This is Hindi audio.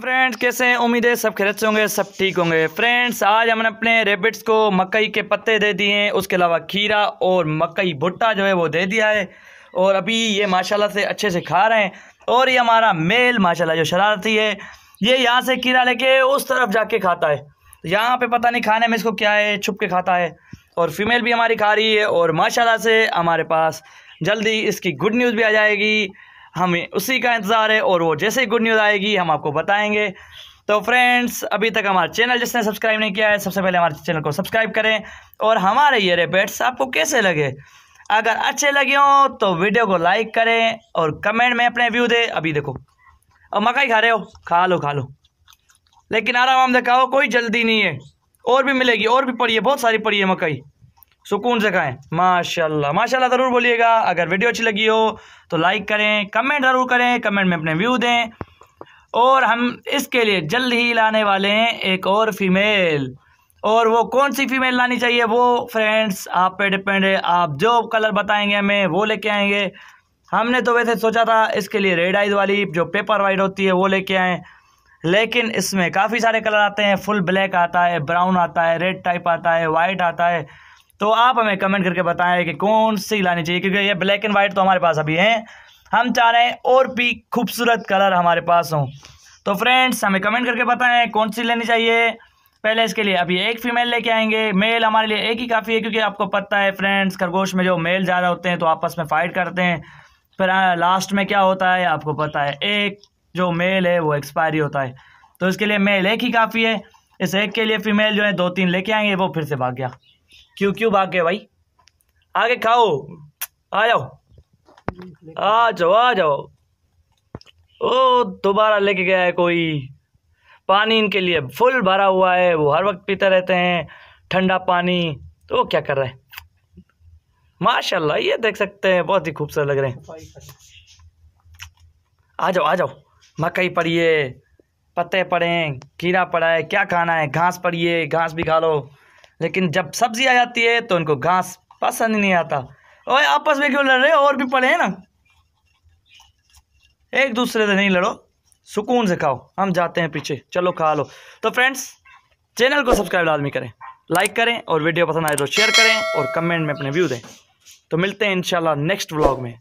फ्रेंड्स कैसे हैं उम्मीद है सब खैरत से होंगे सब ठीक होंगे फ्रेंड्स आज हमने अपने रेबिट्स को मकई के पत्ते दे दिए हैं उसके अलावा खीरा और मकई भुट्टा जो है वो दे दिया है और अभी ये माशाल्लाह से अच्छे से खा रहे हैं और ये हमारा मेल माशाल्लाह जो शरारती है ये यहाँ से कीड़ा लेके उस तरफ जाके खाता है यहाँ पर पता नहीं खाने में इसको क्या है छुप के खाता है और फीमेल भी हमारी खा रही है और माशाला से हमारे पास जल्दी इसकी गुड न्यूज़ भी आ जाएगी हमें उसी का इंतज़ार है और वो जैसे ही गुड न्यूज़ आएगी हम आपको बताएंगे तो फ्रेंड्स अभी तक हमारा चैनल जिसने सब्सक्राइब नहीं किया है सबसे पहले हमारे चैनल को सब्सक्राइब करें और हमारे ये रेपेट्स आपको कैसे लगे अगर अच्छे लगे हों तो वीडियो को लाइक करें और कमेंट में अपने व्यू दें अभी देखो और मकई खा रहे हो खा लो खा लो लेकिन आराम दिखाओ कोई जल्दी नहीं है और भी मिलेगी और भी पड़ी है बहुत सारी पड़ी है मकई सुकून से खाएं माशाल्लाह माशाल्लाह ज़रूर बोलिएगा अगर वीडियो अच्छी लगी हो तो लाइक करें कमेंट ज़रूर करें कमेंट में अपने व्यू दें और हम इसके लिए जल्द ही लाने वाले हैं एक और फीमेल और वो कौन सी फीमेल लानी चाहिए वो फ्रेंड्स आप पे डिपेंड है आप जो कलर बताएंगे हमें वो लेके आएंगे हमने तो वैसे सोचा था इसके लिए रेड आइज वाली जो पेपर वाइट होती है वो लेके आएँ लेकिन इसमें काफ़ी सारे कलर आते हैं फुल ब्लैक आता है ब्राउन आता है रेड टाइप आता है वाइट आता है तो आप हमें कमेंट करके बताएं कि कौन सी लानी चाहिए क्योंकि ये ब्लैक एंड वाइट तो हमारे पास अभी हैं हम चाह रहे हैं और भी खूबसूरत कलर हमारे पास हों तो फ्रेंड्स हमें कमेंट करके बताएं कौन सी लेनी चाहिए पहले इसके लिए अभी एक फीमेल लेके आएंगे मेल हमारे लिए एक ही काफ़ी है क्योंकि आपको पता है फ्रेंड्स खरगोश में जो मेल ज़्यादा होते हैं तो आपस में फ़ाइट करते हैं फिर लास्ट में क्या होता है आपको पता है एक जो मेल है वो एक्सपायरी होता है तो इसके लिए मेल एक ही काफ़ी है इस एक के लिए फ़ीमेल जो है दो तीन लेके आएंगे वो फिर से भाग गया क्यों क्यों भाग गए भाई आगे खाओ आ जाओ आ जाओ आ जाओ ओ दोबारा लेके गया है कोई पानी इनके लिए फुल भरा हुआ है वो हर वक्त पीते रहते हैं ठंडा पानी तो वो क्या कर रहे है माशाल्लाह ये देख सकते हैं बहुत ही खूबसूरत लग रहे हैं आ जाओ आ जाओ मकई पड़िए पत्ते पड़े कीड़ा पड़ा है क्या खाना है घास पड़िए घास भी खा लो लेकिन जब सब्जी आ जाती है तो उनको घास पसंद नहीं आता ओए आपस में क्यों लड़ रहे और भी पड़े हैं ना एक दूसरे से नहीं लड़ो सुकून से खाओ हम जाते हैं पीछे चलो खा लो तो फ्रेंड्स चैनल को सब्सक्राइब आदमी करें लाइक करें और वीडियो पसंद आए तो शेयर करें और कमेंट में अपने व्यू दें तो मिलते हैं इंशाल्लाह नेक्स्ट व्लॉग में